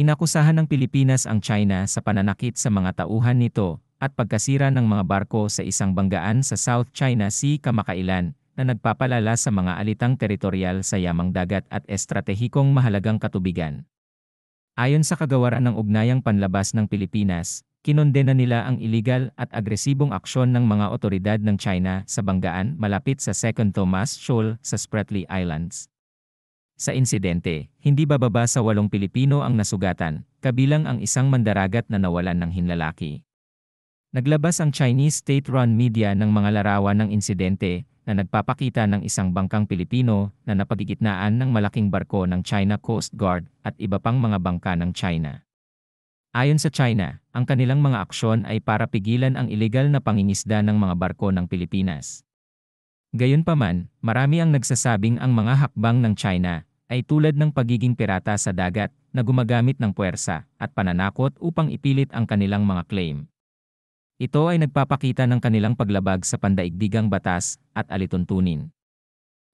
Inakusahan ng Pilipinas ang China sa pananakit sa mga tauhan nito at pagkasira ng mga barko sa isang banggaan sa South China Sea kamakailan na nagpapalala sa mga alitang teritorial sa yamang dagat at estratehikong mahalagang katubigan. Ayon sa kagawaran ng Ugnayang Panlabas ng Pilipinas, kinondena nila ang illegal at agresibong aksyon ng mga otoridad ng China sa banggaan malapit sa Second Thomas Shoal sa Spratly Islands. Sa insidente, hindi bababa sa walong Pilipino ang nasugatan, kabilang ang isang mandaragat na nawalan ng hinlalaki. Naglabas ang Chinese state-run media ng mga larawan ng insidente na nagpapakita ng isang bangkang Pilipino na napagigitnaan ng malaking barko ng China Coast Guard at iba pang mga bangka ng China. Ayon sa China, ang kanilang mga aksyon ay para pigilan ang ilegal na pangingisda ng mga barko ng Pilipinas. Gayunpaman, marami ang nagsasabing ang mga hakbang ng China ay tulad ng pagiging pirata sa dagat na gumagamit ng puwersa at pananakot upang ipilit ang kanilang mga claim. Ito ay nagpapakita ng kanilang paglabag sa pandaigdigang batas at alituntunin.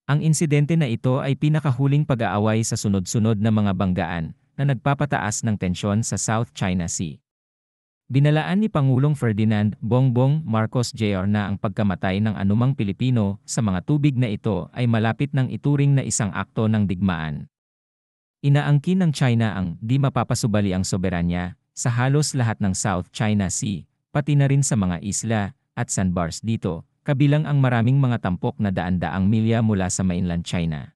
Ang insidente na ito ay pinakahuling pag-aaway sa sunod-sunod na mga banggaan na nagpapataas ng tensyon sa South China Sea. Binalaan ni Pangulong Ferdinand Bongbong Marcos Jr. na ang pagkamatay ng anumang Pilipino sa mga tubig na ito ay malapit ng ituring na isang akto ng digmaan. Inaangkin ng China ang di mapapasubali ang soberanya sa halos lahat ng South China Sea, pati na rin sa mga isla at sandbars dito, kabilang ang maraming mga tampok na daan-daang milya mula sa mainland China.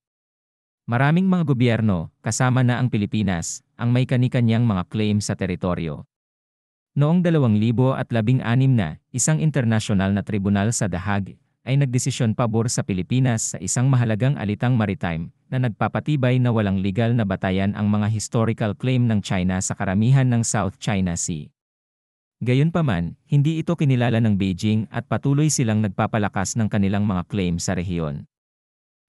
Maraming mga gobyerno, kasama na ang Pilipinas, ang may kanikanyang mga claim sa teritoryo Noong 2016 na, isang internasyonal na tribunal sa The Hague ay nagdesisyon pabor sa Pilipinas sa isang mahalagang alitang maritime na nagpapatibay na walang legal na batayan ang mga historical claim ng China sa karamihan ng South China Sea. Gayunpaman, hindi ito kinilala ng Beijing at patuloy silang nagpapalakas ng kanilang mga claim sa rehiyon.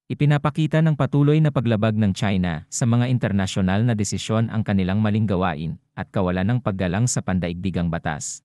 Ipinapakita ng patuloy na paglabag ng China sa mga internasyonal na desisyon ang kanilang maling gawain at kawalan ng paggalang sa pandaigdigang batas.